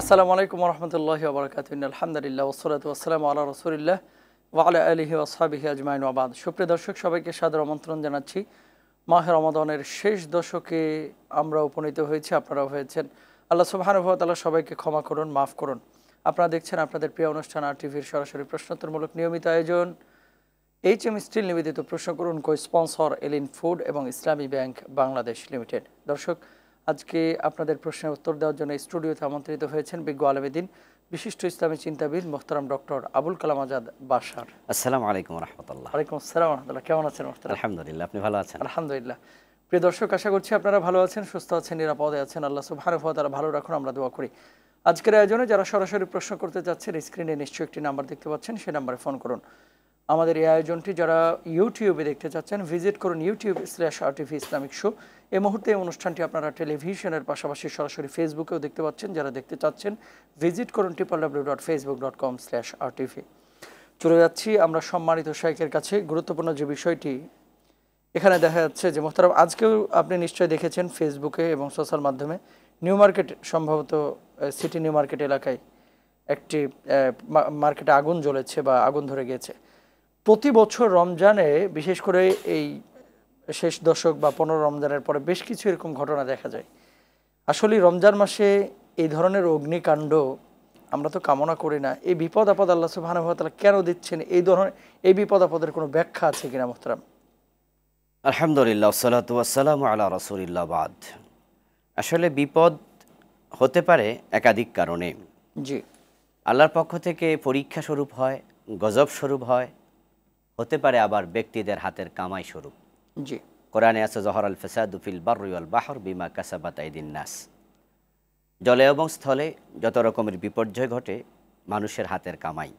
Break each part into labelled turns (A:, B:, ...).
A: আসসালামু আলাইকুম রহমতুল্লাহ বরকাত আলহামদুলিল্লাহ ওসরাত আসসালাম আল্লাহ রসুলিল্লাহ ওয়ালা আলহি ওসাবিহি আজমাইন আবাদ সুপ্রিয় দর্শক সবাইকে সাদর আমন্ত্রণ জানাচ্ছি মাহের রমাদনের শেষ দশকে আমরা উপনীত হয়েছি আপনারা হয়েছেন আল্লাহ সুবাহানুভাতাল্লাহ সবাইকে ক্ষমা করুন মাফ করুন আপনারা দেখছেন আপনাদের প্রিয় অনুষ্ঠান আর টিভির সরাসরি প্রশ্নোত্তরমূলক নিয়মিত আয়োজন এইচ এম স্টিল নিবেদিত প্রশ্ন করুন কো স্পন্সর এলিন ফুড এবং ইসলামী ব্যাংক বাংলাদেশ লিমিটেড দর্শক আজকে আপনাদের প্রশ্নের উত্তর দেওয়ার জন্য স্টুডিওতে আমন্ত্রিত হয়েছেন বিজ্ঞ আলমেদিন বিশিষ্ট ইসলামী চিন্তাবিদ মোহতারাম ডক্টর আবুল কালাম আজাদ বাসার
B: আসসালাম আলাইকুম রহমতুল্লাহ
A: আলাইকুম আসসালাম রহমতুল্লাহ কেমন আছেন
B: আলহামদুলিল্লাহ আপনি ভালো আছেন
A: আলহামদুলিল্লাহ প্রিয় দর্শক আশা করছি আপনারা ভালো আছেন সুস্থ আছেন নিরাপদে আছেন আল্লাহ সুবাহ তারা ভালো রাখুন আমরা দোয়া করি আজকের আয়োজনে যারা সরাসরি প্রশ্ন করতে চাচ্ছেন স্ক্রিনে নিশ্চয়ই একটি নাম্বার দেখতে পাচ্ছেন সেই নাম্বারে ফোন করুন আমাদের এই আয়োজনটি যারা ইউটিউবে দেখতে চাচ্ছেন ভিজিট করুন YouTube slash R Islamic show এ মুহূর্তে এই অনুষ্ঠানটি আপনারা টেলিভিশনের পাশাপাশি সরাসরি ফেসবুকেও দেখতে পাচ্ছেন যারা দেখতে চাচ্ছেন ভিজিট করুন triple W dot Facebook dot com slash R TV চলে যাচ্ছি আমরা সম্মানিত শাইকের কাছে গুরুত্বপূর্ণ যে বিষয়টি এখানে দেখা যাচ্ছে যে মোহতারাম আজকেও আপনি নিশ্চয়ই দেখেছেন ফেসবুকে এবং সোশ্যাল মাধ্যমে নিউ মার্কেট সম্ভবত সিটি নিউ মার্কেট এলাকায় একটি মার্কেটে আগুন জ্বলেছে বা আগুন ধরে গেছে প্রতি বছর রমজানে বিশেষ করে এই শেষ দশক বা পনেরো রমজানের পরে বেশ কিছু এরকম ঘটনা দেখা যায় আসলে রমজান মাসে এই ধরনের অগ্নিকাণ্ড আমরা তো কামনা করি না এই বিপদ আপদ আল্লাহ সুবাহানুভাতালা কেন দিচ্ছেন এই ধরনের এই বিপদ আপদের কোনো ব্যাখ্যা আছে কিনা মোহতারাম
B: আলহামদুলিল্লাহ সালাতাম আল্লাহ রসুলিল্লাবাদ আসলে বিপদ হতে পারে একাধিক কারণে জি আল্লাহর পক্ষ থেকে পরীক্ষা স্বরূপ হয় গজব স্বরূপ হয় হতে পারে আবার ব্যক্তিদের হাতের কামাই স্বরূপ জি কোরআনে আছে জহর আল ফেসাদুফিল বারুয়াল বাহর বিমা কাসাবাত আইদিন নাস জলে এবং স্থলে যত রকমের বিপর্যয় ঘটে মানুষের হাতের কামাই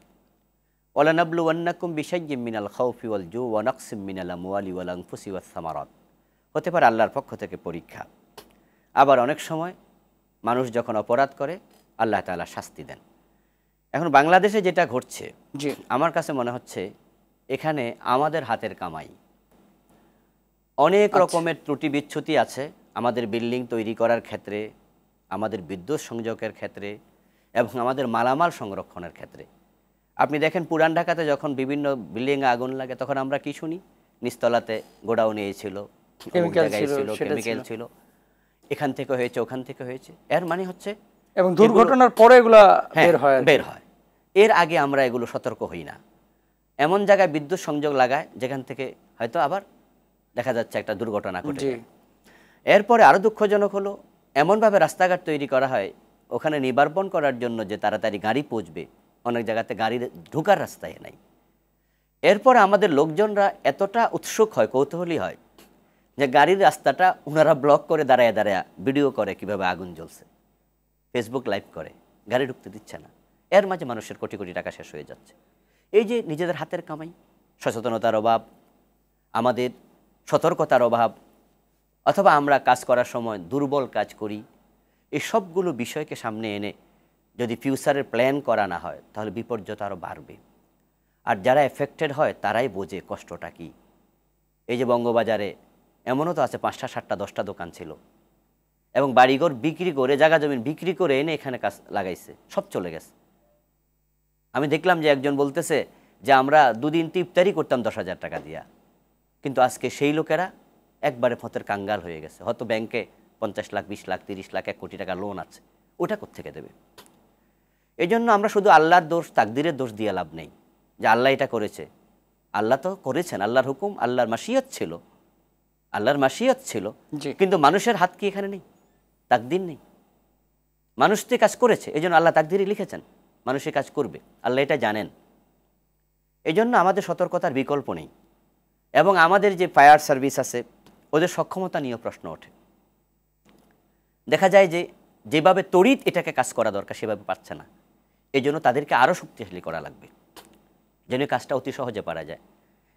B: ওলানাবলু ওয়ান্নাকুম বিশাইম মিনাল খৌফি ওয়াল জু ওয়ানাকসিম মিনাল মুআলি ওয়ালাং ফুসি ওয়াসামারত হতে পারে আল্লাহর পক্ষ থেকে পরীক্ষা আবার অনেক সময় মানুষ যখন অপরাধ করে আল্লাহ তালা শাস্তি দেন এখন বাংলাদেশে যেটা ঘটছে আমার কাছে মনে হচ্ছে এখানে আমাদের হাতের কামাই অনেক আচ্ছা। রকমের ত্রুটি বিচ্ছুতি আছে আমাদের বিল্ডিং তৈরি করার ক্ষেত্রে আমাদের বিদ্যুৎ সংযোগের ক্ষেত্রে এবং আমাদের মালামাল সংরক্ষণের ক্ষেত্রে আপনি দেখেন পুরান ঢাকাতে যখন বিভিন্ন বিল্ডিং আগুন লাগে তখন আমরা কি শুনি নিস্তলাতে গোডাউন ছিল কেমিক্যাল ছিল এখান থেকে হয়েছে ওখান থেকে হয়েছে এর মানে হচ্ছে এবং দুর্ঘটনার পরে এগুলো হ্যাঁ, বের হয় বের হয় এর আগে আমরা এগুলো সতর্ক হই না এমন জায়গায় বিদ্যুৎ সংযোগ লাগায় যেখান থেকে হয়তো আবার দেখা যাচ্ছে একটা দুর্ঘটনা ঘটে এরপরে আরও দুঃখজনক হলো এমনভাবে রাস্তাঘাট তৈরি করা হয় ওখানে নিবারণ করার জন্য যে তাড়াতাড়ি গাড়ি পৌঁছবে অনেক জায়গাতে গাড়ির ঢুকার রাস্তায় নাই এরপরে আমাদের লোকজনরা এতটা উৎসুক হয় কৌতূহলী হয় যে গাড়ির রাস্তাটা ওনারা ব্লক করে দাঁড়ায় দাঁড়ায় ভিডিও করে কিভাবে আগুন জ্বলছে ফেসবুক লাইভ করে গাড়ি ঢুকতে দিচ্ছে না এর মাঝে মানুষের কোটি কোটি টাকা শেষ হয়ে যাচ্ছে এই যে নিজেদের হাতের কামাই সচেতনতার অভাব আমাদের সতর্কতার অভাব অথবা আমরা কাজ করার সময় দুর্বল কাজ করি এই সবগুলো বিষয়কে সামনে এনে যদি ফিউচারের প্ল্যান করা না হয় তাহলে বিপর্যয় আরও বাড়বে আর যারা এফেক্টেড হয় তারাই বোঝে কষ্টটা কী এই যে বঙ্গবাজারে এমনও তো আছে পাঁচটা সাতটা দশটা দোকান ছিল এবং বাড়িঘর বিক্রি করে জায়গা জমিন বিক্রি করে এনে এখানে কাজ লাগাইছে সব চলে গেছে আমি দেখলাম যে একজন বলতেছে যে আমরা দুদিন তিপ্তারি করতাম দশ হাজার টাকা দিয়া কিন্তু আজকে সেই লোকেরা একবারে ফতের কাঙ্গাল হয়ে গেছে হয়তো ব্যাংকে পঞ্চাশ লাখ বিশ লাখ তিরিশ লাখ এক কোটি টাকা লোন আছে ওটা কোথেকে দেবে এই জন্য আমরা শুধু আল্লাহর দোষ তাকদিরের দোষ দিয়ে লাভ নেই যে আল্লাহ এটা করেছে আল্লাহ তো করেছেন আল্লাহর হুকুম আল্লাহর মাসিয়ত ছিল আল্লাহর মাসিয়ত ছিল কিন্তু মানুষের হাত কি এখানে নেই তাকদির নেই মানুষ তো কাজ করেছে এই জন্য আল্লাহ তাকদিরই লিখেছেন মানুষে কাজ করবে আল্লাহ এটা জানেন এই জন্য আমাদের সতর্কতার বিকল্প নেই এবং আমাদের যে ফায়ার সার্ভিস আছে ওদের সক্ষমতা নিয়েও প্রশ্ন ওঠে দেখা যায় যে যেভাবে তড়িৎ এটাকে কাজ করা দরকার সেভাবে পাচ্ছে না এই জন্য তাদেরকে আরও শক্তিশালী করা লাগবে যেন কাজটা অতি সহজে পারা যায়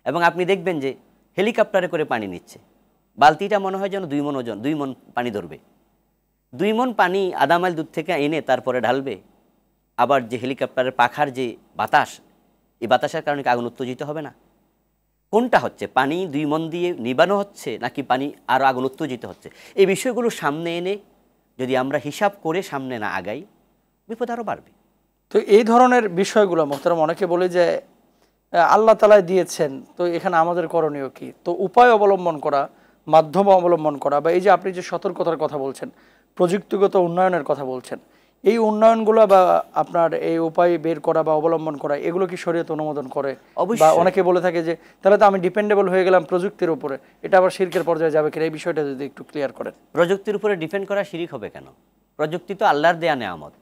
B: এবং আপনি দেখবেন যে হেলিকপ্টারে করে পানি নিচ্ছে বালতিটা মনে হয় যেন দুই মন ওজন দুই মন পানি ধরবে দুই মন পানি আধা মাইল থেকে এনে তারপরে ঢালবে আবার যে হেলিকপ্টারের পাখার যে বাতাস এই বাতাসের কারণে কি আগুন উত্তেজিত হবে না কোনটা হচ্ছে পানি দুই মন দিয়ে নিবানো হচ্ছে নাকি পানি আরও আগুন উত্তেজিত হচ্ছে এই বিষয়গুলো সামনে এনে যদি আমরা হিসাব করে সামনে না
A: আগাই বিপদ আরও বাড়বে তো এই ধরনের বিষয়গুলো মোহতারাম অনেকে বলে যে আল্লাহ তালায় দিয়েছেন তো এখানে আমাদের করণীয় কি তো উপায় অবলম্বন করা মাধ্যম অবলম্বন করা বা এই যে আপনি যে সতর্কতার কথা বলছেন প্রযুক্তিগত উন্নয়নের কথা বলছেন এই উন্নয়নগুলো বা আপনার এই উপায় বের করা বা অবলম্বন করা এগুলো কি শরীয়ত অনুমোদন করে বা অনেকে বলে থাকে যে তাহলে তো আমি ডিপেন্ডেবল হয়ে গেলাম প্রযুক্তির উপরে এটা আবার শিরকের পর্যায়ে যাবে কিনা এই বিষয়টা যদি একটু ক্লিয়ার করেন প্রযুক্তির উপরে ডিপেন্ড করা শিরিক হবে কেন প্রযুক্তি তো আল্লাহর দেয়া
B: নেয়ামত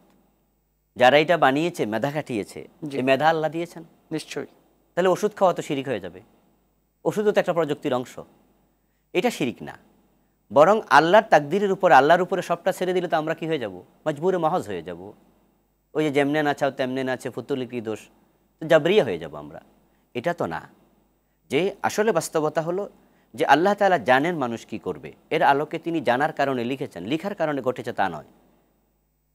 B: যারা এটা বানিয়েছে মেধা খাটিয়েছে যে মেধা আল্লাহ দিয়েছেন নিশ্চয়ই তাহলে ওষুধ খাওয়া তো শিরিক হয়ে যাবে ওষুধও তো একটা প্রযুক্তির অংশ এটা শিরিক না বরং আল্লাহর তাকদিরের উপর আল্লাহর উপরে সবটা ছেড়ে দিলে তো আমরা কি হয়ে যাব মজবুরে মহজ হয়ে যাব ওই যে যেমনে নাচাও তেমনে নাচে ফুতুলি কি দোষ জাবরিয়া হয়ে যাব আমরা এটা তো না যে আসলে বাস্তবতা হলো যে আল্লাহ তালা জানেন মানুষ কি করবে এর আলোকে তিনি জানার কারণে লিখেছেন লিখার কারণে ঘটেছে তা নয়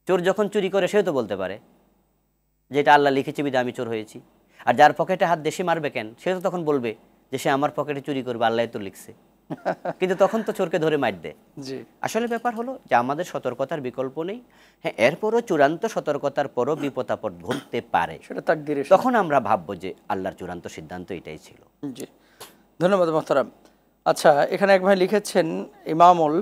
B: চোর যখন চুরি করে সেও তো বলতে পারে যে এটা আল্লাহ লিখেছে বিদে আমি চোর হয়েছি আর যার পকেটে হাত দেশে মারবে কেন সে তো তখন বলবে যে সে আমার পকেটে চুরি করবে আল্লাহ তো লিখছে কিন্তু তখন তো চোরকে ধরে মার দেয় আসলে ব্যাপার হলো যে আমাদের সতর্কতার বিকল্প নেই হ্যাঁ এরপরও চূড়ান্ত সতর্কতার পরও বিপদ আপদ ঘটতে পারে তখন আমরা ভাববো যে আল্লাহর
A: চূড়ান্ত সিদ্ধান্ত এটাই ছিল জি ধন্যবাদ মোহতারাম আচ্ছা এখানে এক ভাই লিখেছেন ইমামুল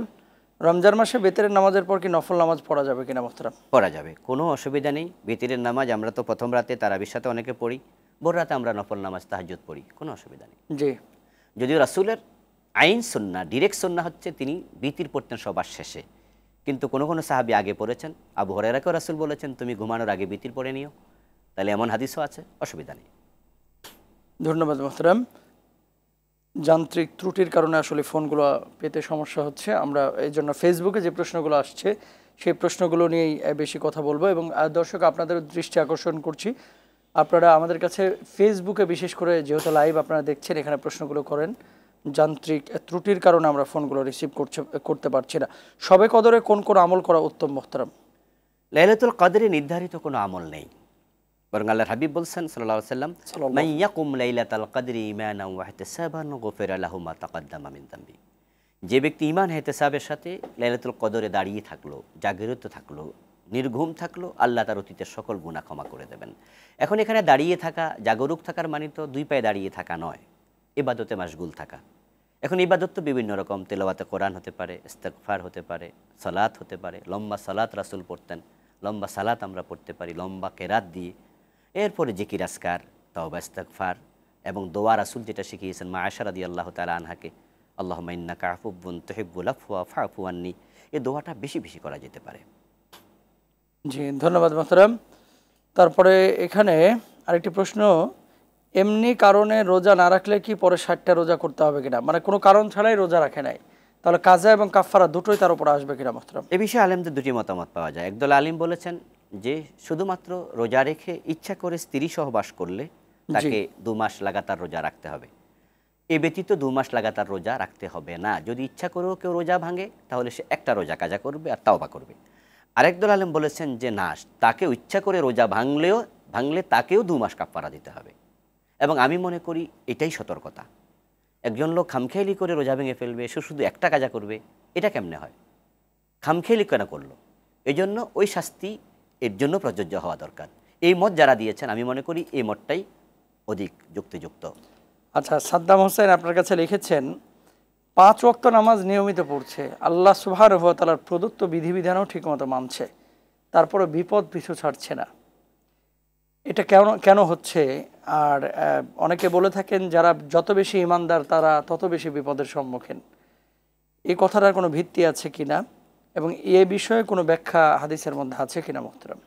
A: রমজান মাসে বেতেরের নামাজের পর কি নফল নামাজ পড়া যাবে কিনা মোহতারাম পড়া
B: যাবে কোনো অসুবিধা নেই বেতেরের নামাজ আমরা তো প্রথম রাতে তারাবির সাথে অনেকে পড়ি ভোর রাতে আমরা নফল নামাজ তাহাজুদ পড়ি কোনো অসুবিধা নেই জি যদিও রাসুলের আইন সন্না ডিরেক্ট সন্না হচ্ছে তিনি বিতির পড়তেন সবার শেষে কিন্তু কোনো কোনো সাহাবি আগে পড়েছেন আবু হরেরাকেও রাসুল বলেছেন তুমি ঘুমানোর আগে বিতির পড়ে নিও তাহলে এমন হাদিসও আছে অসুবিধা নেই
A: ধন্যবাদ মোহতারাম যান্ত্রিক ত্রুটির কারণে আসলে ফোনগুলো পেতে সমস্যা হচ্ছে আমরা এই জন্য ফেসবুকে যে প্রশ্নগুলো আসছে সেই প্রশ্নগুলো নিয়েই বেশি কথা বলবো এবং দর্শক আপনাদের দৃষ্টি আকর্ষণ করছি আপনারা আমাদের কাছে ফেসবুকে বিশেষ করে যেহেতু লাইভ আপনারা দেখছেন এখানে প্রশ্নগুলো করেন যান্ত্রিক ত্রুটির কারণে আমরা ফোনগুলো রিসিভ করছে করতে পারছি না সবে কদরে কোন কোন আমল করা উত্তম মোহতারাম লাইলাতুল কাদের নির্ধারিত কোনো আমল নেই বরং আল্লাহ হাবিব বলছেন সাল্লাহ সাল্লাম মাইয়াকুম
B: লাইলাতাল কাদরি ইমানা ওয়াহতাসাবান গফির আলাহুমা তাকাদ্দামা আমিন দাম্বি যে ব্যক্তি ইমান হেতেসাবের সাথে লাইলাতুল কদরে দাঁড়িয়ে থাকলো জাগিরত থাকলো নির্ঘুম থাকলো আল্লাহ তার অতীতের সকল গুণা ক্ষমা করে দেবেন এখন এখানে দাঁড়িয়ে থাকা জাগরুক থাকার মানে তো দুই পায়ে দাঁড়িয়ে থাকা নয় ইবাদতে মাসগুল থাকা এখন ইবাদত তো বিভিন্ন রকম তেলাওয়াতে কোরআন হতে পারে ইস্তেকফার হতে পারে সালাত হতে পারে লম্বা সালাত রাসুল পড়তেন লম্বা সালাত আমরা পড়তে পারি লম্বা কেরাত দিয়ে এরপরে জিকির আসকার তওবা ইস্তেকফার এবং দোয়া রাসুল যেটা শিখিয়েছেন মা আশারা দিয়ে আল্লাহ তালা আনহাকে আল্লাহ মাইন্না কাহফুবন
A: তহিবুল আফুয়া ফাফুয়ান্নি এ দোয়াটা বেশি বেশি করা যেতে পারে জি ধন্যবাদ মাতারাম তারপরে এখানে আরেকটি প্রশ্ন এমনি কারণে রোজা না রাখলে কি পরে ষাটটা রোজা করতে হবে কিনা মানে কোনো কারণ ছাড়াই রোজা রাখে নাই তাহলে কাজা এবং কাফারা দুটোই তার উপর আসবে কিনা মাত্রাম এ বিষয়ে আলেমদের দুটি মতামত পাওয়া যায় একদল আলিম বলেছেন
B: যে শুধুমাত্র রোজা রেখে ইচ্ছা করে স্ত্রী সহবাস করলে তাকে দু মাস লাগাতার রোজা রাখতে হবে এ ব্যতীত দু মাস লাগাতার রোজা রাখতে হবে না যদি ইচ্ছা করেও কেউ রোজা ভাঙে তাহলে সে একটা রোজা কাজা করবে আর তাওবা করবে আরেকদল দল আলেম বলেছেন যে না তাকে ইচ্ছা করে রোজা ভাঙলেও ভাঙলে তাকেও দু মাস কাপ্পারা দিতে হবে এবং আমি মনে করি এটাই সতর্কতা একজন লোক খামখেয়ালি করে রোজা ভেঙে ফেলবে সে শুধু একটা কাজা করবে এটা কেমনে হয় খামখেয়ালি কেন করলো এই জন্য ওই শাস্তি এর জন্য প্রযোজ্য হওয়া দরকার এই মত যারা দিয়েছেন আমি মনে করি এই মতটাই অধিক
A: যুক্তিযুক্ত আচ্ছা সাদ্দাম হোসেন আপনার কাছে লিখেছেন পাঁচ ওয়াক্ত নামাজ নিয়মিত পড়ছে আল্লাহ সুভার রহতালার প্রদত্ত বিধিবিধানও ঠিকমতো মানছে তারপরে বিপদ পিছু ছাড়ছে না এটা কেন কেন হচ্ছে আর অনেকে বলে থাকেন যারা যত বেশি ইমানদার তারা তত বেশি বিপদের সম্মুখীন এই কথাটার কোনো ভিত্তি আছে কি না এবং এ বিষয়ে কোনো ব্যাখ্যা হাদিসের মধ্যে আছে কিনা মোহতরম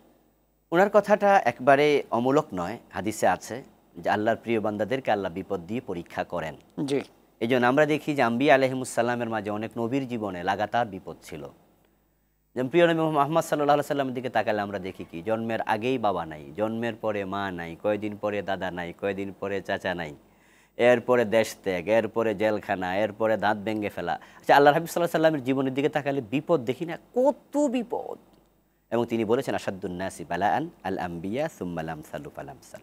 B: ওনার কথাটা একবারে অমূলক নয় হাদিসে আছে যে আল্লাহর প্রিয় বান্দাদেরকে আল্লাহ বিপদ দিয়ে পরীক্ষা করেন জি এই আমরা দেখি যে আম্বি আলহিমুসাল্লামের মাঝে অনেক নবীর জীবনে লাগাতার বিপদ ছিল যেমন প্রিয় নবী মোহাম্মদ সাল্লাহ সাল্লামের দিকে তাকালে আমরা দেখি কি জন্মের আগেই বাবা নাই জন্মের পরে মা নাই কয়েকদিন পরে দাদা নাই কয়েকদিন পরে চাচা নাই এরপরে দেশ ত্যাগ এরপরে জেলখানা এরপরে দাঁত ভেঙে ফেলা আচ্ছা আল্লাহ হাবিব সাল্লাহ সাল্লামের জীবনের দিকে তাকালে বিপদ দেখি না কত বিপদ এবং তিনি বলেছেন আসাদুন্নাসি বালায়ান আল আম্বিয়া সুম্মালাম সাল্লু পালাম সাল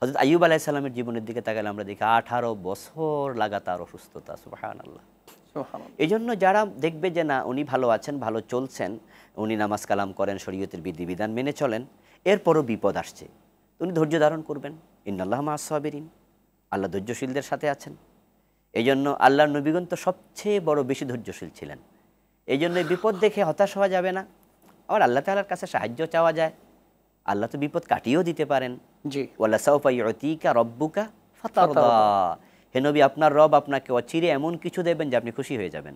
B: হজরত আইব আলাহিসাল্লামের জীবনের দিকে তাকালে আমরা দেখি আঠারো বছর লাগাতার অসুস্থতা সুবাহান আল্লাহ এই জন্য যারা দেখবে যে না উনি ভালো আছেন ভালো চলছেন উনি নামাজ কালাম করেন শরীয়তের বিধিবিধান মেনে চলেন এরপরও বিপদ আসছে উনি ধৈর্য ধারণ করবেন ইন্নাল্লাহ মাসাবিরিন আল্লাহ ধৈর্যশীলদের সাথে আছেন এই জন্য আল্লাহর নবীগণ তো সবচেয়ে বড় বেশি ধৈর্যশীল ছিলেন এই জন্য বিপদ দেখে হতাশ হওয়া যাবে না আবার আল্লাহ তালার কাছে সাহায্য চাওয়া যায় আল্লাহ তো বিপদ কাটিয়েও দিতে পারেন জি ওয়াল্লা সাউফা ইয়তিকা রব্বুকা ফাতা হে নবী আপনার রব আপনাকে অচিরে এমন কিছু দেবেন যে আপনি খুশি হয়ে যাবেন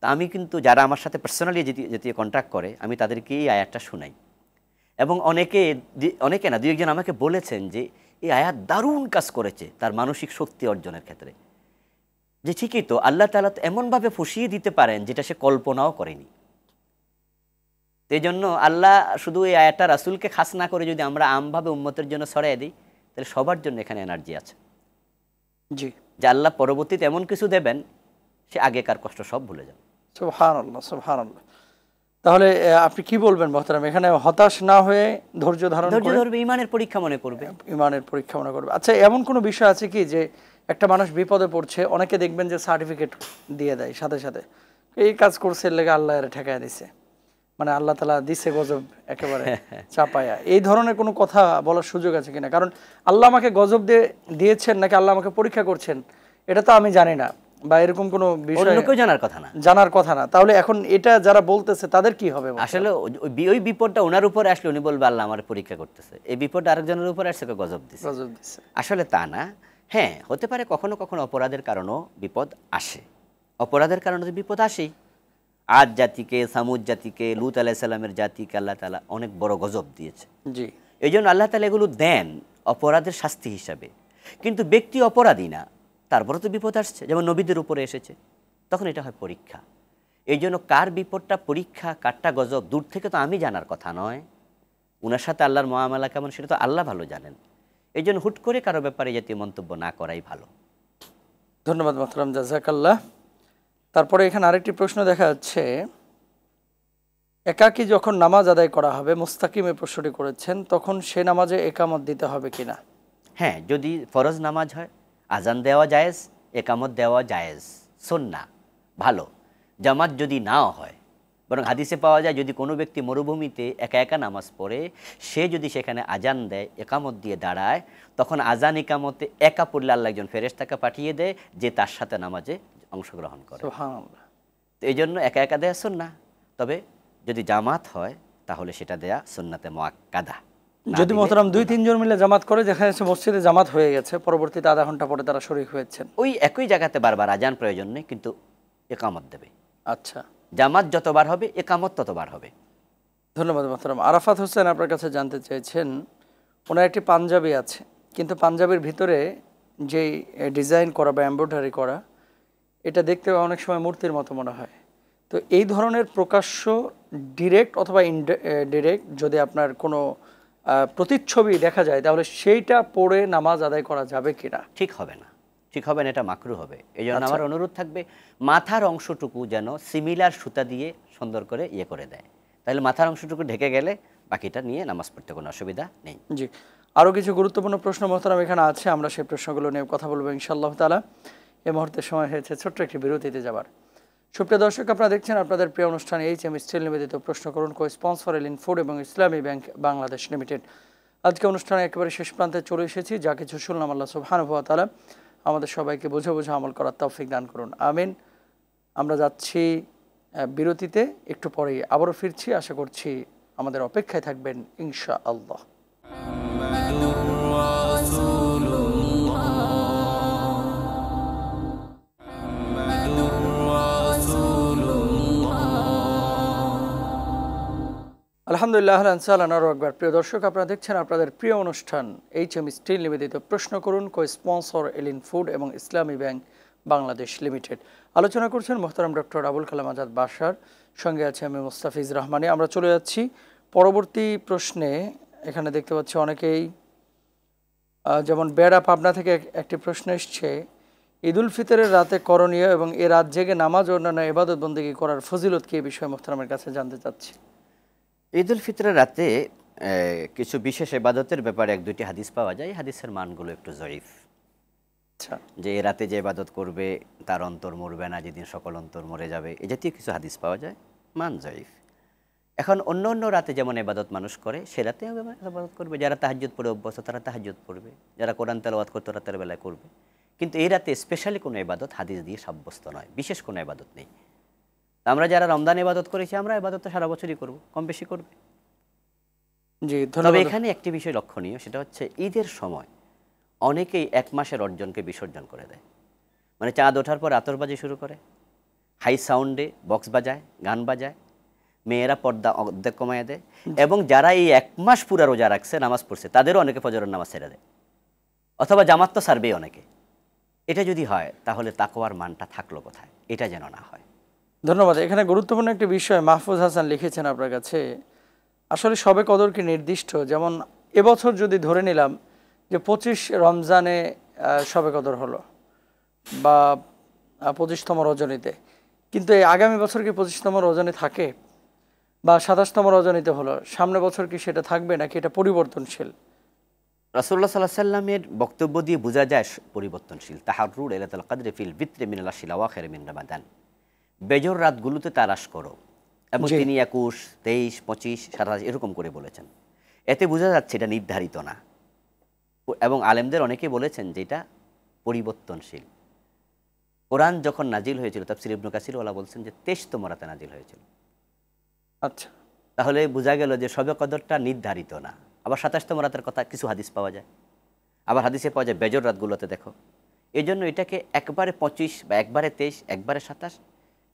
B: তা আমি কিন্তু যারা আমার সাথে পার্সোনালি যেতে কন্ট্যাক্ট করে আমি তাদেরকে এই আয়াতটা শোনাই এবং অনেকে অনেকে না দু একজন আমাকে বলেছেন যে এই আয়াত দারুণ কাজ করেছে তার মানসিক শক্তি অর্জনের ক্ষেত্রে যে ঠিকই তো আল্লাহ তালা তো এমনভাবে ফুসিয়ে দিতে পারেন যেটা সে কল্পনাও করেনি এই জন্য আল্লাহ শুধু এই আয়াটা রাসুলকে খাস না করে যদি আমরা আমভাবে উন্মতের জন্য সরাই দিই তাহলে সবার জন্য এখানে এনার্জি আছে জি যে আল্লাহ পরবর্তীতে এমন কিছু দেবেন সে আগেকার কষ্ট
A: সব ভুলে যাবে সুহান আল্লাহ সুহান আল্লাহ তাহলে আপনি কি বলবেন মহতারাম এখানে হতাশ না হয়ে ধৈর্য ধারণ ধৈর্য ধরবে ইমানের পরীক্ষা মনে করবে ইমানের পরীক্ষা মনে করবে আচ্ছা এমন কোনো বিষয় আছে কি যে একটা মানুষ বিপদে পড়ছে অনেকে দেখবেন যে সার্টিফিকেট দিয়ে দেয় সাথে সাথে এই কাজ করছে লেগে আল্লাহ ঠেকায় দিছে মানে আল্লাহ তালা দিছে গজব একেবারে চাপায়া এই ধরনের কোনো কথা বলার সুযোগ আছে কিনা কারণ আল্লাহ আমাকে গজব দিয়ে দিয়েছেন নাকি আল্লাহ আমাকে পরীক্ষা করছেন এটা তো আমি জানি না বা এরকম কোনো বিষয় জানার কথা না জানার কথা না তাহলে এখন এটা যারা বলতেছে তাদের কি হবে আসলে ওই বিপদটা ওনার
B: উপর আসলে উনি বলবে আল্লাহ আমার পরীক্ষা করতেছে এই বিপদটা আরেকজনের উপর আসছে গজব দিচ্ছে গজব দিচ্ছে আসলে তা না হ্যাঁ হতে পারে কখনো কখনো অপরাধের কারণেও বিপদ আসে অপরাধের কারণে যদি বিপদ আসেই আজ জাতিকে সামুদ জাতিকে লুত আলাহিসাল্লামের জাতিকে আল্লাহ তালা অনেক বড় গজব দিয়েছে জি এই জন্য আল্লাহ তালা এগুলো দেন অপরাধের শাস্তি হিসাবে কিন্তু ব্যক্তি অপরাধী না তারপরে তো বিপদ আসছে যেমন নবীদের উপরে এসেছে তখন এটা হয় পরীক্ষা এই জন্য কার বিপদটা পরীক্ষা কারটা গজব দূর থেকে তো আমি জানার কথা নয় ওনার সাথে আল্লাহর মহামালা কেমন সেটা তো আল্লাহ ভালো জানেন এই জন্য হুট করে কারো ব্যাপারে
A: জাতীয় মন্তব্য না করাই ভালো ধন্যবাদ মাতরাম জাজাকাল্লাহ তারপরে এখানে আরেকটি প্রশ্ন দেখা যাচ্ছে একাকি যখন নামাজ আদায় করা হবে মুস্তাকিম এই প্রশ্নটি করেছেন তখন সে নামাজে একামত দিতে হবে কিনা হ্যাঁ যদি
B: ফরজ নামাজ হয় আজান দেওয়া জায়েজ একামত দেওয়া শোন সন্না ভালো জামাত যদি নাও হয় বরং হাদিসে পাওয়া যায় যদি কোনো ব্যক্তি মরুভূমিতে একা একা নামাজ পড়ে সে যদি সেখানে আজান দেয় একামত দিয়ে দাঁড়ায় তখন আজান একামতে একা পড়লে আল্লাহ একজন ফেরেস্তাকে পাঠিয়ে দেয় যে তার সাথে নামাজে অংশগ্রহণ করে তো এই জন্য একা একা দেয়া সুন্না তবে যদি জামাত হয় তাহলে সেটা দেয়া সুন্নাতে মোয়াক্কাদা যদি মোহতারাম দুই তিনজন মিলে জামাত করে দেখা যাচ্ছে মসজিদে জামাত হয়ে গেছে পরবর্তীতে আধা ঘন্টা পরে তারা শরিক হয়েছেন ওই একই জায়গাতে বারবার আজান প্রয়োজন নেই কিন্তু একামত
A: দেবে আচ্ছা জামাত যতবার হবে একামত ততবার হবে ধন্যবাদ মোহতারাম আরাফাত হোসেন আপনার কাছে জানতে চেয়েছেন ওনার একটি পাঞ্জাবি আছে কিন্তু পাঞ্জাবির ভিতরে যেই ডিজাইন করা বা এম্ব্রয়ডারি করা এটা দেখতে অনেক সময় মূর্তির মতো মনে হয় তো এই ধরনের প্রকাশ্য ডিরেক্ট অথবা ইনডিরেক্ট যদি আপনার কোনো প্রতিচ্ছবি দেখা যায় তাহলে সেইটা পড়ে নামাজ আদায় করা যাবে কিনা ঠিক হবে না ঠিক হবে না এটা মাকরু হবে এই জন্য আচ্ছা। আমার অনুরোধ থাকবে মাথার অংশটুকু
B: যেন সিমিলার সুতা দিয়ে সুন্দর করে ইয়ে করে দেয় তাহলে মাথার অংশটুকু ঢেকে গেলে
A: বাকিটা নিয়ে নামাজ পড়তে কোনো অসুবিধা নেই জি আরও কিছু গুরুত্বপূর্ণ প্রশ্ন মহতারাম এখানে আছে আমরা সেই প্রশ্নগুলো নিয়ে কথা বলবো ইনশাআল্লাহ তালা এ মুহূর্তে সময় হয়েছে ছোট্ট একটি বিরতিতে যাবার সুপ্রিয় দর্শক আপনারা দেখছেন আপনাদের প্রিয় অনুষ্ঠানে এইচ এম স্টিল নিবেদিত প্রশ্ন করুন কো স্পন্সর এলিন ফুড এবং ইসলামী ব্যাংক বাংলাদেশ লিমিটেড আজকে অনুষ্ঠানে একেবারে শেষ প্রান্তে চলে এসেছি যা কিছু শুনলাম আল্লাহ সুবহানুভা তালা আমাদের সবাইকে বুঝে বুঝে আমল করার তৌফিক দান করুন আমিন আমরা যাচ্ছি বিরতিতে একটু পরেই আবারও ফিরছি আশা করছি আমাদের অপেক্ষায় থাকবেন ইনশা আল্লাহ আলহামদুলিল্লাহ আনসালান আরও একবার প্রিয় দর্শক আপনারা দেখছেন আপনাদের প্রিয় অনুষ্ঠান এইচ এম স্টিল নিবেদিত প্রশ্ন করুন কো স্পন্সর এলিন ফুড এবং ইসলামী ব্যাংক বাংলাদেশ লিমিটেড আলোচনা করছেন মোহতারাম ডক্টর আবুল কালাম আজাদ বাসার সঙ্গে আছে আমি মোস্তাফিজ রহমানি আমরা চলে যাচ্ছি পরবর্তী প্রশ্নে এখানে দেখতে পাচ্ছি অনেকেই যেমন বেড়া পাবনা থেকে একটি প্রশ্ন এসছে ঈদুল ফিতরের রাতে করণীয় এবং এ রাত জেগে নামাজ অন্যান্য এবাদতবন্দিগি করার ফজিলত কি এ বিষয়ে মোহতারামের কাছে জানতে চাচ্ছি ঈদ উল ফিতরের রাতে
B: কিছু বিশেষ এবাদতের ব্যাপারে এক দুইটি হাদিস পাওয়া যায় হাদিসের মানগুলো একটু জরিফ আচ্ছা। যে এ রাতে যে এবাদত করবে তার অন্তর মরবে না যেদিন সকল অন্তর মরে যাবে এ জাতীয় কিছু হাদিস পাওয়া যায় মান জরিফ এখন অন্য অন্য রাতে যেমন এবাদত মানুষ করে সে রাতে এবাদত করবে যারা তাহাজ্যত পড়ে অভ্যস্ত তারা তাহাজ্যত পড়বে যারা কোরআন তেলাওয়াত করতো রাতের বেলায় করবে কিন্তু এই রাতে স্পেশালি কোনো এবাদত হাদিস দিয়ে সাব্যস্ত নয় বিশেষ কোনো এবাদত নেই আমরা যারা রমদান ইবাদত করেছি আমরা এবাদত সারা বছরই করব কম বেশি করবে জি তবে এখানে একটি বিষয় লক্ষণীয় সেটা হচ্ছে ঈদের সময় অনেকেই এক মাসের অর্জনকে বিসর্জন করে দেয় মানে চাঁদ ওঠার পর আতরবাজি শুরু করে হাই সাউন্ডে বক্স বাজায় গান বাজায় মেয়েরা পর্দা অর্ধেক কমায় দেয় এবং যারা এই এক মাস পুরা রোজা রাখছে নামাজ পড়ছে তাদেরও অনেকে ফজরের নামাজ ছেড়ে দেয় অথবা জামাত তো
A: সারবেই অনেকে এটা যদি হয় তাহলে তাকোয়ার মানটা থাকলো কোথায় এটা যেন না হয় ধন্যবাদ এখানে গুরুত্বপূর্ণ একটি বিষয় মাহফুজ হাসান লিখেছেন আপনার কাছে আসলে সবে কদর কি নির্দিষ্ট যেমন এবছর যদি ধরে নিলাম যে পঁচিশ রমজানে সবে কদর হলো বা পঁচিশতম রজনীতে কিন্তু এই আগামী বছর কি পঁচিশতম রজনী থাকে বা সাতাশতম রজনীতে হলো সামনে বছর কি সেটা থাকবে নাকি এটা পরিবর্তনশীল
B: রাসুল্লাহ সাল্লাহ সাল্লামের বক্তব্য দিয়ে বোঝা যায় পরিবর্তনশীল তাহারুর এলাতাল কাদরে ফিল বিত্রে মিনাল্লা শিলাওয়া খের মিন রামাদান বেজর রাতগুলোতে তারাশ করো এবং তিনি একুশ তেইশ পঁচিশ সাতাশ এরকম করে বলেছেন এতে বোঝা যাচ্ছে এটা নির্ধারিত না এবং আলেমদের অনেকে বলেছেন যে এটা পরিবর্তনশীল কোরআন যখন নাজিল হয়েছিল তাফসির ইবনু কাসির ওলা বলছেন যে তেইশতম মরাতে নাজিল হয়েছিল আচ্ছা তাহলে বোঝা গেল যে সবে কদরটা নির্ধারিত না আবার সাতাশতম রাতের কথা কিছু হাদিস পাওয়া যায় আবার হাদিসে পাওয়া যায় বেজর রাতগুলোতে দেখো এই জন্য এটাকে একবারে পঁচিশ বা একবারে তেইশ একবারে সাতাশ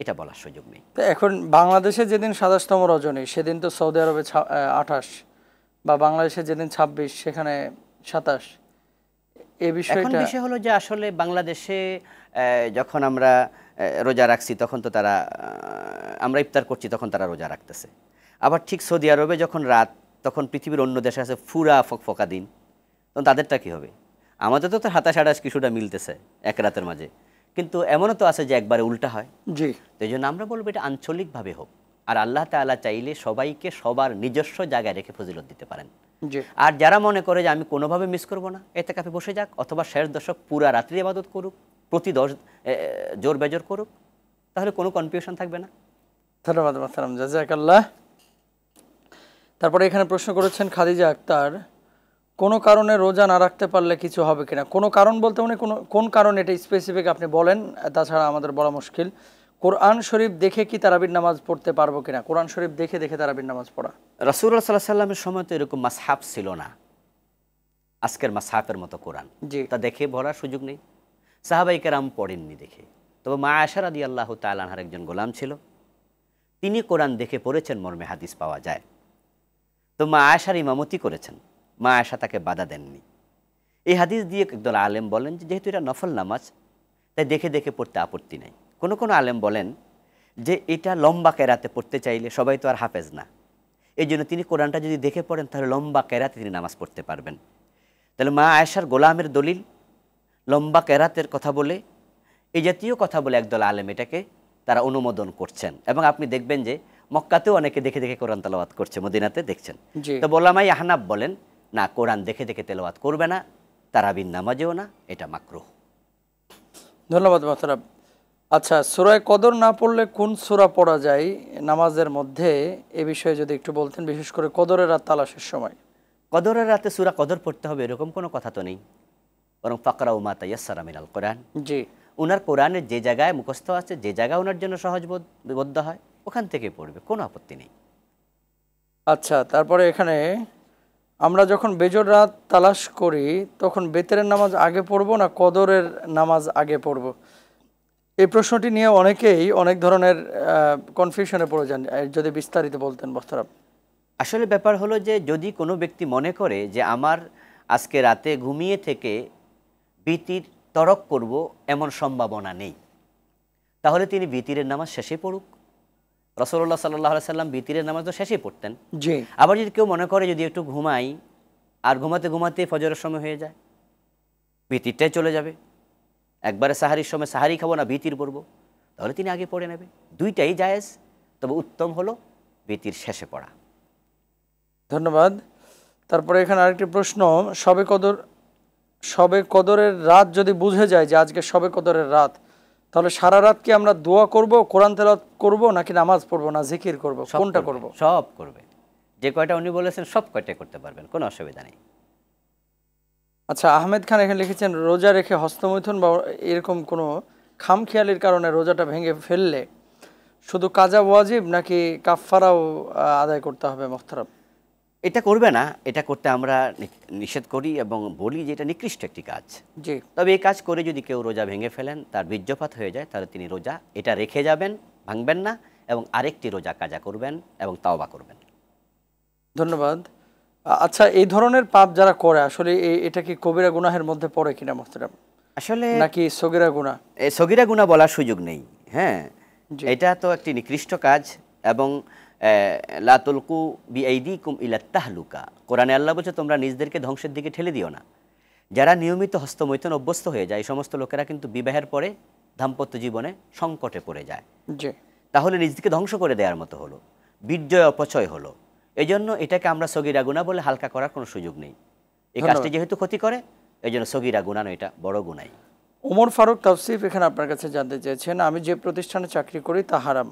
B: এটা বলার সুযোগ নেই
A: এখন বাংলাদেশে যেদিন সাতাশতম রজনী সেদিন তো সৌদি আরবে আঠাশ বা বাংলাদেশে যেদিন ২৬ সেখানে সাতাশ এ বিষয়টা বিষয়
B: হলো যে আসলে বাংলাদেশে যখন আমরা
A: রোজা রাখছি তখন তো
B: তারা আমরা ইফতার করছি তখন তারা রোজা রাখতেছে আবার ঠিক সৌদি আরবে যখন রাত তখন পৃথিবীর অন্য দেশে আছে ফুরা ফকফকা দিন তখন তাদেরটা কী হবে আমাদের তো তো হাতাশ আটাশ কিছুটা মিলতেছে এক রাতের মাঝে কিন্তু এমনও তো আছে যে একবারে উল্টা হয় জি এই জন্য আমরা বলবো এটা আঞ্চলিকভাবে হোক আর আল্লাহ তালা চাইলে সবাইকে সবার নিজস্ব জায়গায় রেখে ফজিলত দিতে পারেন আর যারা মনে করে যে আমি কোনোভাবে মিস করব না এতে কাপে বসে যাক অথবা শেষ দশক পুরা রাত্রি আবাদত করুক প্রতি দশ জোর বেজোর করুক তাহলে কোনো
A: কনফিউশন থাকবে না ধন্যবাদ মাসালাম জাজাকাল্লাহ তারপরে এখানে প্রশ্ন করেছেন খাদিজা আক্তার কোনো কারণে রোজা না রাখতে পারলে কিছু হবে কিনা কোনো কারণ বলতে মানে কোনো কোন কারণ এটা স্পেসিফিক আপনি বলেন তাছাড়া আমাদের বলা মুশকিল কোরআন শরীফ দেখে কি তারাবির নামাজ পড়তে পারবো কিনা কোরআন শরীফ দেখে দেখে তারাবির নামাজ পড়া
B: রাসুল্লাহ সাল্লাহ সাল্লামের সময় তো এরকম মাসহাব ছিল না আজকের মাসহাফের মতো কোরআন জি তা দেখে পড়ার সুযোগ নেই সাহাবাই কেরাম পড়েননি দেখে তবে মা আদি আল্লাহ তালাহার একজন গোলাম ছিল তিনি কোরআন দেখে পড়েছেন মর্মে হাদিস পাওয়া যায় তো মা আয়সার ইমামতি করেছেন মা আয়সা তাকে বাধা দেননি এই হাদিস দিয়ে একদল আলেম বলেন যে যেহেতু এটা নফল নামাজ তাই দেখে দেখে পড়তে আপত্তি নাই কোন কোনো আলেম বলেন যে এটা লম্বা কেরাতে পড়তে চাইলে সবাই তো আর হাফেজ না এই জন্য তিনি কোরআনটা যদি দেখে পড়েন তাহলে লম্বা কেরাতে তিনি নামাজ পড়তে পারবেন তাহলে মা আয়েশার গোলামের দলিল লম্বা কেরাতের কথা বলে এই জাতীয় কথা বলে একদল আলেম এটাকে তারা অনুমোদন করছেন এবং আপনি দেখবেন যে মক্কাতেও অনেকে দেখে দেখে কোরআন তালাবাদ করছে মদিনাতে দেখছেন তো বলামাই আহনাব বলেন না কোরআন দেখে দেখে তেলাওয়াত করবে না তারাবিন নামাজেও না
A: এটা মাকরুহ ধন্যবাদ মাহতারাব আচ্ছা সুরায় কদর না পড়লে কোন সুরা পড়া যায় নামাজের মধ্যে এ বিষয়ে যদি একটু বলতেন বিশেষ করে কদরের রাত তালাশের সময় কদরের রাতে সুরা কদর পড়তে হবে এরকম কোনো কথা তো নেই বরং ফাকরা
B: উমা তাইয়াসারা মিনাল কোরআন জি ওনার কোরআনের যে জায়গায় মুখস্থ আছে যে জায়গা ওনার জন্য সহজ
A: বোধ হয় ওখান থেকে পড়বে কোনো আপত্তি নেই আচ্ছা তারপরে এখানে আমরা যখন বেজর রাত তালাশ করি তখন বেতরের নামাজ আগে পড়ব না কদরের নামাজ আগে পড়ব এই প্রশ্নটি নিয়ে অনেকেই অনেক ধরনের কনফিউশনে পড়ে যান যদি বিস্তারিত বলতেন বস্তারাব আসলে ব্যাপার হলো
B: যে যদি কোনো ব্যক্তি মনে করে যে আমার আজকে রাতে ঘুমিয়ে থেকে ভীতির তরক করব এমন সম্ভাবনা নেই তাহলে তিনি বিতিরের নামাজ শেষে পড়ুক রসল্লাহ সাল্লাহ সাল্লাম বিতিরের নামাজ তো শেষেই পড়তেন জি আবার যদি কেউ মনে করে যদি একটু ঘুমাই আর ঘুমাতে ঘুমাতে ফজরের সময় হয়ে যায় বিতিরটাই চলে যাবে একবারে সাহারির সময় সাহারি খাবো না বিতির পড়বো তাহলে তিনি আগে পড়ে নেবে
A: দুইটাই জায়েজ তবে উত্তম হলো বিতির শেষে পড়া ধন্যবাদ তারপরে এখানে আরেকটি প্রশ্ন সবে কদর সবে কদরের রাত যদি বুঝে যায় যে আজকে সবে কদরের রাত তাহলে সারা রাত কি আমরা দোয়া করব কোরআন তেলাত করব নাকি নামাজ পড়বো না জিকির করব কোনটা করব সব করবে যে কয়টা উনি বলেছেন সব কয়টাই করতে পারবেন কোনো অসুবিধা নেই আচ্ছা আহমেদ খান এখানে লিখেছেন রোজা রেখে হস্তমৈথুন বা এরকম কোনো খামখেয়ালির কারণে রোজাটা ভেঙে ফেললে শুধু কাজা ওয়াজিব নাকি কাফারাও আদায় করতে হবে মোখতারাব এটা করবে না এটা করতে আমরা নিষেধ করি এবং বলি যে এটা নিকৃষ্ট একটি কাজ জি
B: তবে এই কাজ করে যদি কেউ রোজা ভেঙে ফেলেন তার বীর্যপাত হয়ে যায় তাহলে তিনি রোজা এটা রেখে যাবেন
A: ভাঙবেন না এবং আরেকটি রোজা কাজা করবেন এবং তাওবা করবেন ধন্যবাদ আচ্ছা এই ধরনের পাপ যারা করে আসলে এটা কি কবিরা গুনাহের মধ্যে পড়ে কিনা মোহতারাম আসলে নাকি সগিরা গুণা
B: সগিরা গুণা বলার সুযোগ নেই
A: হ্যাঁ এটা
B: তো একটি নিকৃষ্ট কাজ এবং লাতুলকু বিআইডি কুম ইলা তাহলুকা কোরআনে আল্লাহ বলছে তোমরা নিজদেরকে ধ্বংসের দিকে ঠেলে দিও না যারা নিয়মিত হস্তমৈথন অভ্যস্ত হয়ে যায় এই সমস্ত লোকেরা কিন্তু বিবাহের পরে দাম্পত্য জীবনে সংকটে পড়ে যায় তাহলে নিজেকে ধ্বংস করে দেওয়ার মতো হলো বীর্যয় অপচয় হলো এই জন্য এটাকে আমরা সগিরা গুণা বলে হালকা করার কোনো সুযোগ নেই এই কাজটি যেহেতু ক্ষতি করে এই জন্য সগিরা গুণা নয় এটা বড় গুণাই
A: ওমর ফারুক তাফসিফ এখানে আপনার কাছে জানতে চেয়েছেন আমি যে প্রতিষ্ঠানে চাকরি করি তা হারাম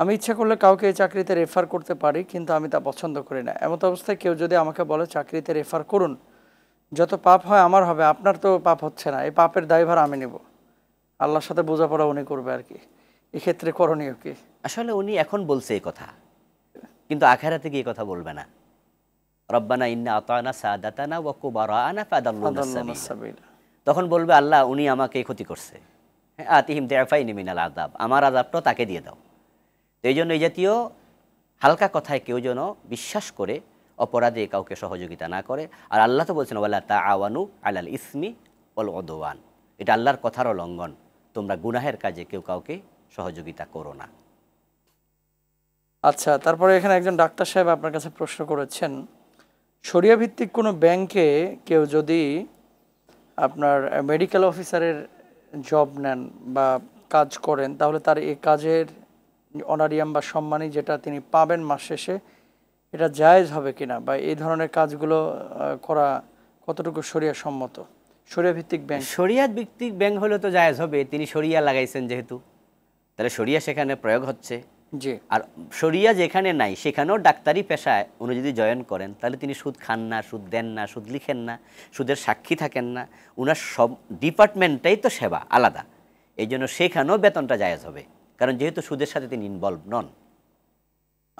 A: আমি ইচ্ছা করলে কাউকে এই চাকরিতে রেফার করতে পারি কিন্তু আমি তা পছন্দ করি না এমত অবস্থায় কেউ যদি আমাকে বলে চাকরিতে রেফার করুন যত পাপ হয় আমার হবে আপনার তো পাপ হচ্ছে না এই পাপের দায়ভার আমি নেব আল্লাহর সাথে বোঝাপড়া উনি করবে আর কি এক্ষেত্রে করণীয় কি আসলে উনি এখন বলছে এই কথা কিন্তু থেকে গিয়ে কথা বলবে না
B: রব্বানা ইন্না আতানা সাদাতানা ওয়াকু বারানা ফাদাল্লাহ তখন বলবে আল্লাহ উনি আমাকে ক্ষতি করছে হ্যাঁ আতিহিম দেয়াফাই নিমিনাল আদাব আমার আদাবটা তাকে দিয়ে দাও তো এই জন্য এই জাতীয় হালকা কথায় কেউ যেন বিশ্বাস করে অপরাধে কাউকে সহযোগিতা না করে আর আল্লাহ তো বলছেন ওয়াল্লা তা আওয়ানু আলাল ইসমি অল অদোয়ান এটা আল্লাহর কথারও লঙ্ঘন তোমরা গুনাহের কাজে কেউ কাউকে সহযোগিতা করো
A: না আচ্ছা তারপরে এখানে একজন ডাক্তার সাহেব আপনার কাছে প্রশ্ন করেছেন সরিয়া ভিত্তিক কোনো ব্যাংকে কেউ যদি আপনার মেডিকেল অফিসারের জব নেন বা কাজ করেন তাহলে তার এই কাজের অনারিয়াম বা সম্মানী যেটা তিনি পাবেন মাস শেষে এটা জায়েজ হবে কিনা বা এই ধরনের কাজগুলো করা কতটুকু সরিয়া সম্মত সরিয়া ভিত্তিক ব্যাংক শরিয়া ভিত্তিক ব্যাংক হলে তো জায়েজ হবে তিনি শরিয়া লাগাইছেন যেহেতু তাহলে শরিয়া সেখানে
B: প্রয়োগ হচ্ছে জি আর শরিয়া যেখানে নাই সেখানেও ডাক্তারি পেশায় উনি যদি জয়েন করেন তাহলে তিনি সুদ খান না সুদ দেন না সুদ লিখেন না সুদের সাক্ষী থাকেন না উনার সব ডিপার্টমেন্টটাই তো সেবা আলাদা এই জন্য সেখানেও বেতনটা জায়েজ হবে কারণ যেহেতু
A: সুদের সাথে তিনি ইনভলভ নন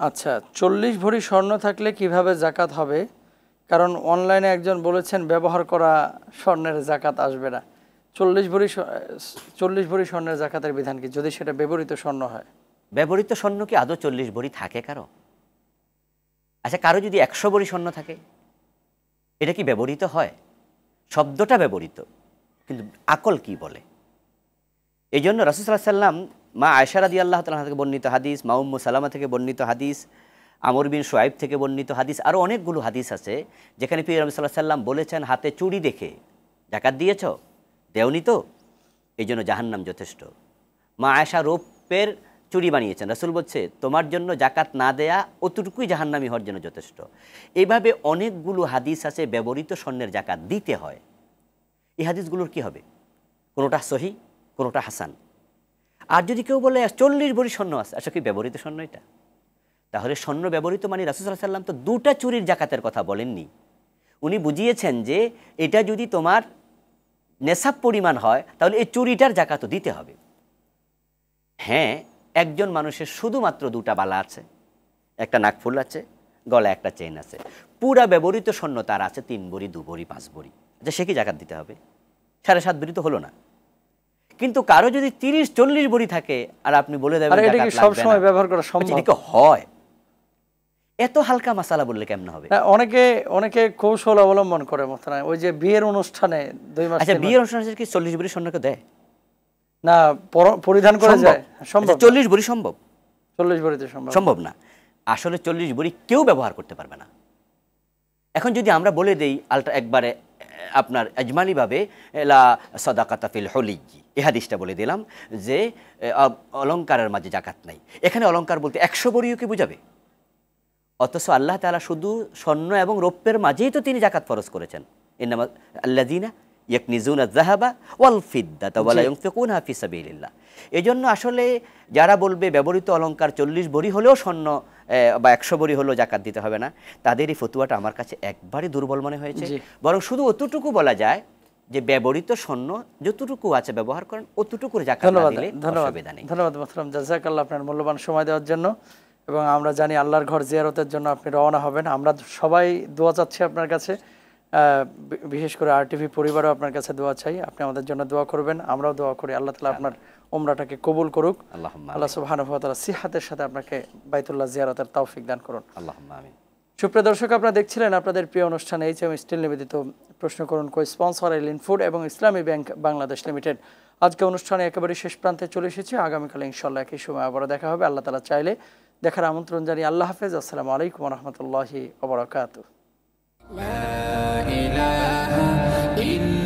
A: আচ্ছা চল্লিশ ভরি স্বর্ণ থাকলে কিভাবে জাকাত হবে কারণ অনলাইনে একজন বলেছেন ব্যবহার করা স্বর্ণের জাকাত আসবে না চল্লিশ ভরি চল্লিশ ভরি স্বর্ণের জাকাতের বিধান কি যদি সেটা ব্যবহৃত স্বর্ণ হয় ব্যবহৃত স্বর্ণ কি আদৌ চল্লিশ ভরি থাকে কারো আচ্ছা কারো যদি একশো
B: ভরি স্বর্ণ থাকে এটা কি ব্যবহৃত হয় শব্দটা ব্যবহৃত কিন্তু আকল কি বলে এই জন্য রাসুসাল্লাহ সাল্লাম মা আয়সারা আদি আল্লাহ তালা থেকে বর্ণিত হাদিস মা উম্মু সালামা থেকে বর্ণিত হাদিস আমর বিন সোয়াইব থেকে বর্ণিত হাদিস আরও অনেকগুলো হাদিস আছে যেখানে পীর রবি সাল্লাহ সাল্লাম বলেছেন হাতে চুড়ি দেখে জাকাত দিয়েছ দেওনি তো এই জন্য জাহান্নাম যথেষ্ট মা আয়সা রোপের চুরি বানিয়েছেন রাসুল বলছে তোমার জন্য জাকাত না দেয়া অতটুকুই জাহান্নামি হওয়ার জন্য যথেষ্ট এভাবে অনেকগুলো হাদিস আছে ব্যবহৃত স্বর্ণের জাকাত দিতে হয় এই হাদিসগুলোর কি হবে কোনোটা সহি কোনোটা হাসান আর যদি কেউ বলে চল্লিশ ভরি স্বর্ণ আছে আসলে আচ্ছা, কি ব্যবহৃত স্বর্ণ এটা তাহলে স্বর্ণ ব্যবহৃত মানে রাসুসাল্লাহ সাল্লাম তো দুটা চুরির জাকাতের কথা বলেননি উনি বুঝিয়েছেন যে এটা যদি তোমার নেশাব পরিমাণ হয় তাহলে এই চুরিটার জাকাতও দিতে হবে হ্যাঁ একজন মানুষের শুধুমাত্র দুটা বালা আছে একটা নাকফুল আছে গলা একটা চেন আছে পুরা ব্যবহৃত স্বর্ণ তার আছে তিন বড়ি দু বড়ি পাঁচ বড়ি আচ্ছা সে কি জাকাত দিতে হবে সাড়ে সাত বড়ি তো হলো না কিন্তু কারো যদি তিরিশ চল্লিশ বড়ি থাকে আর আপনি বলে দেবেন মানে সবসময় ব্যবহার করা আচ্ছা, সম্ভব হয় এত হালকা মশালা বললে কেমন হবে
A: অনেকে অনেকে কৌশল অবলম্বন করে মতনা ওই যে বিয়ের অনুষ্ঠানে দুই মাস আচ্ছা বিয়ের অনুষ্ঠানে কি চল্লিশ বড়ি সৈন্যকে দেয় না পরিধান করে যায় সম্ভব আচ্ছা, চল্লিশ বড়ি
B: সম্ভব চল্লিশ বড়িতে সম্ভব সম্ভব না আসলে চল্লিশ বড়ি কেউ ব্যবহার করতে পারবে না এখন যদি আমরা বলে দেই আলট্রা একবারে আপনার আজমালিভাবে লা সদাকাতাফিল হলিজি এ হাদিসটা বলে দিলাম যে অলঙ্কারের মাঝে জাকাত নাই এখানে অলঙ্কার বলতে একশো বড়িওকে বুঝাবে অথচ আল্লাহ তালা শুধু স্বর্ণ এবং রৌপ্যের মাঝেই তো তিনি জাকাত ফরজ করেছেন এর নাম আল্লা দিনা ইয়াকনিজুনা জাহাবা ওয়াল ফিদ্দাতা ওয়ালা ইউনফিকুনা এজন্য আসলে যারা বলবে ব্যবহৃত অলঙ্কার চল্লিশ বড়ি হলেও স্বর্ণ বা একশো বড়ি হলো জাকাত দিতে হবে না তাদের এই ফতুয়াটা আমার কাছে একবারই দুর্বল মনে হয়েছে বরং শুধু অতটুকু বলা যায় যে ব্যবহৃত স্বর্ণ যতটুকু আছে ব্যবহার করেন
A: অতটুকু ধন্যবাদ ধন্যবাদ আপনার মূল্যবান সময় দেওয়ার জন্য এবং আমরা জানি আল্লাহর ঘর জিয়ারতের জন্য আপনি রওনা হবেন আমরা সবাই দোয়া চাচ্ছি আপনার কাছে বিশেষ করে আরটিভি পরিবারও আপনার কাছে দোয়া চাই আপনি আমাদের জন্য দোয়া করবেন আমরাও দোয়া করি আল্লাহ তালা আপনার উমরাটাকে কবুল করুক আল্লাহ সুবাহানুভাতালা সিহাতের সাথে আপনাকে বাইতুল্লাহ জিয়ারতের তৌফিক দান করুন আল্লাহ সুপ্রিয় দর্শক আপনারা দেখছিলেন আপনাদের প্রিয় অনুষ্ঠান এইচ এম স্টিল নিবেদিত প্রশ্ন করুন কো স্পন্সর এলিন ফুড এবং ইসলামী ব্যাংক বাংলাদেশ লিমিটেড আজকে অনুষ্ঠানে একেবারে শেষ প্রান্তে চলে এসেছি আগামীকাল ইনশাল্লাহ একই সময় আবারও দেখা হবে আল্লাহ তালা চাইলে দেখার আমন্ত্রণ জানিয়ে আল্লাহ হাফেজ আসসালামু আলাইকুম রহমতুল্লাহি ওবরাকাতু لا إله إلا